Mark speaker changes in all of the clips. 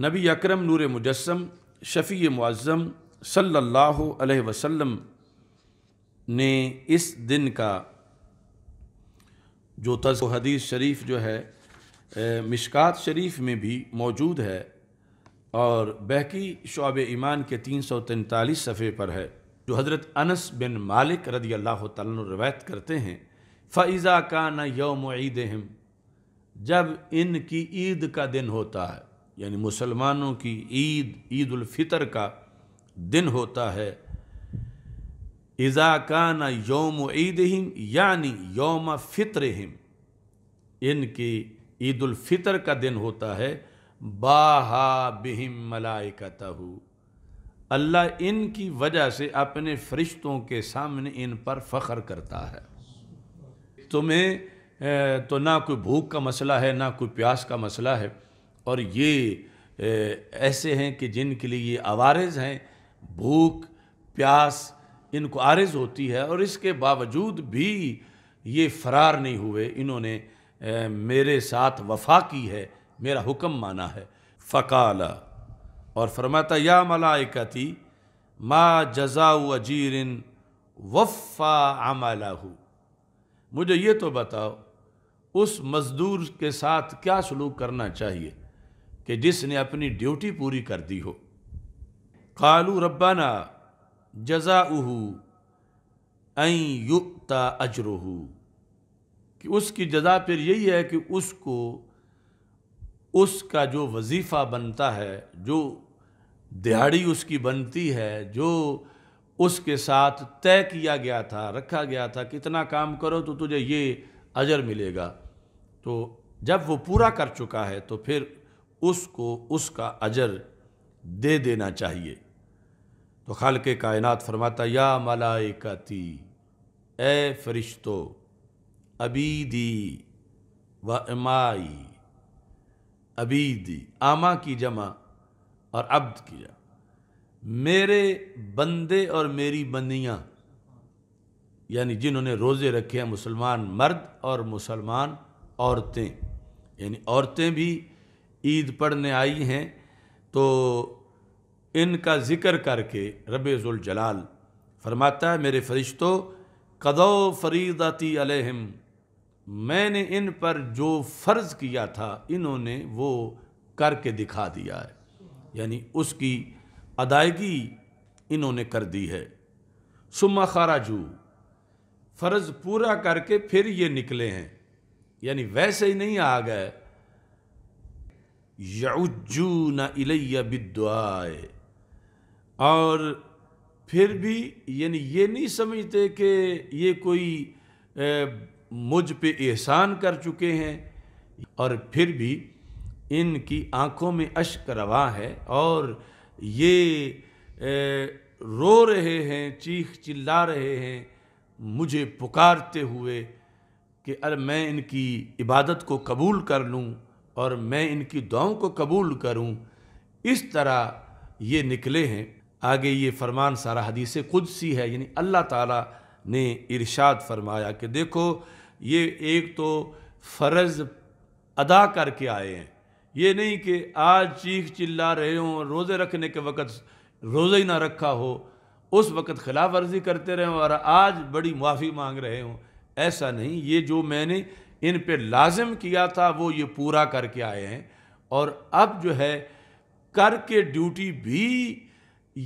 Speaker 1: नबी अकरम नूर मुजस्म शफ़ी मुआज़म सल्लल्लाहु अलैहि वसल्लम ने इस दिन का जो तज हदीस शरीफ जो है मिशकात शरीफ में भी मौजूद है और बहकी शब ईमान के तीन सौ तैंतालीस सफ़े पर है जो हज़रत अनस बिन मालिक रदी अल्लाह रवायत करते हैं फ़ैज़ा का न यौम ईद जब इनकी ईद का दिन होता है यानी मुसलमानों की ईद फितर का दिन होता है इज़ा काना योम ईद हिम यानी योम फ़ितर हिम इनकी फितर का दिन होता है बाहा बिहिम मलाइकतहू अल्लाह इनकी वजह से अपने फरिश्तों के सामने इन पर फ़ख्र करता है तुम्हें तो ना कोई भूख का मसला है ना कोई प्यास का मसला है और ये ऐसे हैं कि जिनके लिए ये आवारज हैं भूख प्यास इनको आरज होती है और इसके बावजूद भी ये फरार नहीं हुए इन्होंने मेरे साथ वफा की है मेरा हुक्म माना है फ़काला और फरमाता या मलाइकती मा जजाऊ अजीरिन वफ़ा आमला मुझे ये तो बताओ उस मज़दूर के साथ क्या सलूक करना चाहिए कि जिसने अपनी ड्यूटी पूरी कर दी हो कालू रब्बाना जजा उहू युक्ता अजरोहू कि उसकी जजा फिर यही है कि उसको उसका जो वजीफ़ा बनता है जो दिहाड़ी उसकी बनती है जो उसके साथ तय किया गया था रखा गया था कितना काम करो तो तुझे ये अजर मिलेगा तो जब वो पूरा कर चुका है तो फिर उसको उसका अजर दे देना चाहिए तो खाल के कायनात फरमाता या मलाइकाती ए फरिश्तो अबीदी व इमाई अबीदी आमा की जमा और अब्द की जमा मेरे बंदे और मेरी बंदियाँ यानी जिन्होंने रोज़े रखे हैं मुसलमान मर्द और मुसलमान औरतें यानी औरतें भी ईद पढ़ने आई हैं तो इनका ज़िक्र करके रबेज़ुल जलाल फरमाता है मेरे फरिश्तों कदो फरीदती अलहम मैंने इन पर जो फ़र्ज़ किया था इन्होंने वो करके दिखा दिया है यानी उसकी अदायगी इन्होंने कर दी है सुमा खाराजू फ़र्ज़ पूरा करके फिर ये निकले हैं यानी वैसे ही नहीं आ गए न इलैया बिदुआ और फिर भी यानी ये नहीं समझते कि ये कोई मुझ पे एहसान कर चुके हैं और फिर भी इनकी आंखों में अश्क रवा है और ये रो रहे हैं चीख चिल्ला रहे हैं मुझे पुकारते हुए कि अरे मैं इनकी इबादत को कबूल कर लूँ और मैं इनकी दुआओं को कबूल करूं इस तरह ये निकले हैं आगे ये फरमान सारा हदीस सी है यानी अल्लाह ताला ने इरशाद फरमाया कि देखो ये एक तो फ़र्ज़ अदा करके आए हैं ये नहीं कि आज चीख चिल्ला रहे हों रोज़े रखने के वक़्त रोज़े ही ना रखा हो उस वक़्त खिलाफ वर्जी करते रहें और आज बड़ी मुआफ़ी मांग रहे हों ऐसा नहीं ये जो मैंने इन पे लाजम किया था वो ये पूरा करके आए हैं और अब जो है कर के ड्यूटी भी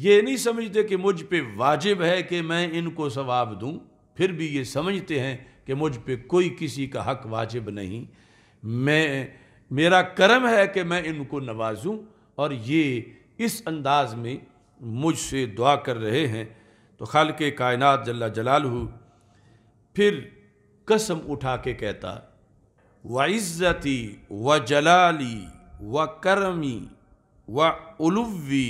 Speaker 1: ये नहीं समझते कि मुझ पे वाजिब है कि मैं इनको सवाब दूं फिर भी ये समझते हैं कि मुझ पे कोई किसी का हक वाजिब नहीं मैं मेरा कर्म है कि मैं इनको नवाजूं और ये इस अंदाज में मुझसे दुआ कर रहे हैं तो खाल के कायनत जल्ला जलाल फिर कसम उठा के कहता व इज़्ज़ती व जलाली व करमी व उलुवी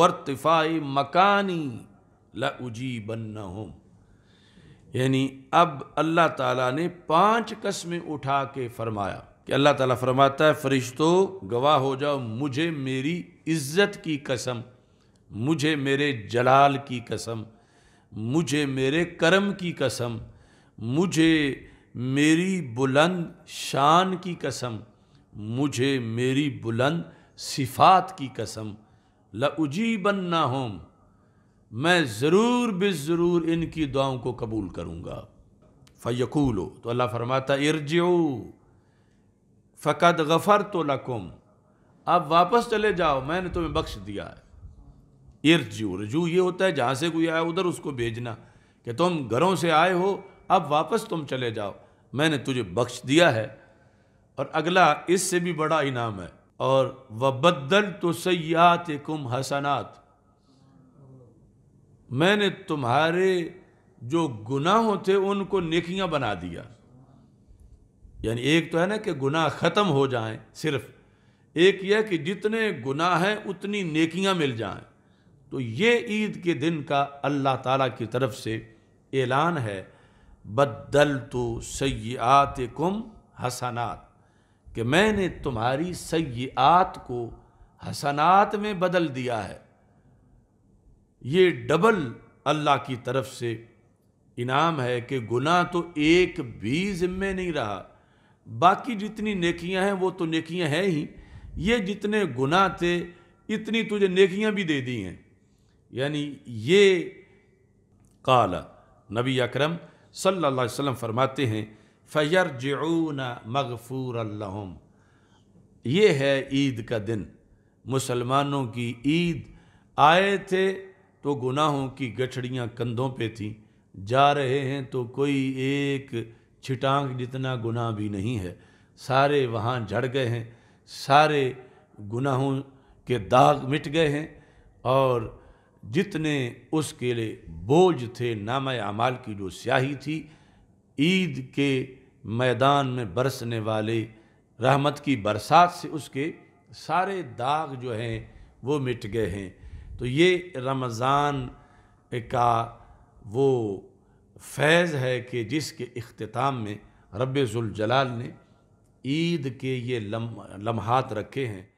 Speaker 1: वर्तफ़ाई मकानी लजी बन्ना यानी अब अल्लाह ताला ने पांच कस्में उठा के फरमाया कि अल्लाह ताला फरमाता है फरिश्तो गवाह हो जाओ मुझे मेरी इज्जत की कसम मुझे मेरे जलाल की कसम मुझे मेरे करम की कसम मुझे मेरी बुलंद शान की कसम मुझे मेरी बुलंद सिफात की कसम ल उजीबन ना होम मैं ज़रूर ज़रूर इनकी दुआओं को कबूल करूँगा फ़यकूलो तो अल्लाह फरमाता इर्जो फ़कत गफ़र तो लकुम आप वापस चले जाओ मैंने तुम्हें बख्श दिया है इर्जू रजू ये होता है जहाँ से कोई आया उधर उसको भेजना कि तुम घरों से आए हो अब वापस तुम चले जाओ मैंने तुझे बख्श दिया है और अगला इससे भी बड़ा इनाम है और वबद्दल तो सयात कुम हसनात मैंने तुम्हारे जो गुनाहों थे उनको नेकियां बना दिया यानी एक तो है ना कि गुनाह ख़त्म हो जाएं सिर्फ एक यह कि जितने गुनाह हैं उतनी नेकियां मिल जाएं तो ये ईद के दिन का अल्लाह ताला की तरफ से ऐलान है बदल तो सयात कुम हसनात कि मैंने तुम्हारी सयात को हसनात में बदल दिया है ये डबल अल्लाह की तरफ से इनाम है कि गुना तो एक भी जिम्मे नहीं रहा बाकी जितनी नेकियां हैं वो तो नेकियां हैं ही ये जितने गुनाह थे इतनी तुझे नेकियां भी दे दी हैं यानी ये काला नबी अकरम अलैहि वसल्लम फरमाते हैं फ़यर जून मगफूर अल्लाम ये है ईद का दिन मुसलमानों की ईद आए थे तो गुनाहों की गठड़ियाँ कंधों पे थीं जा रहे हैं तो कोई एक छिटांग जितना गुनाह भी नहीं है सारे वहाँ झड़ गए हैं सारे गुनाहों के दाग मिट गए हैं और जितने उसके लिए बोझ थे नाम अमाल की जो स्याही थी ईद के मैदान में बरसने वाले रहमत की बरसात से उसके सारे दाग जो हैं वो मिट गए हैं तो ये रमज़ान का वो फैज़ है कि जिसके अख्ताम में रब्ज़ुलजलाल ने ईद के ये लम्हात रखे हैं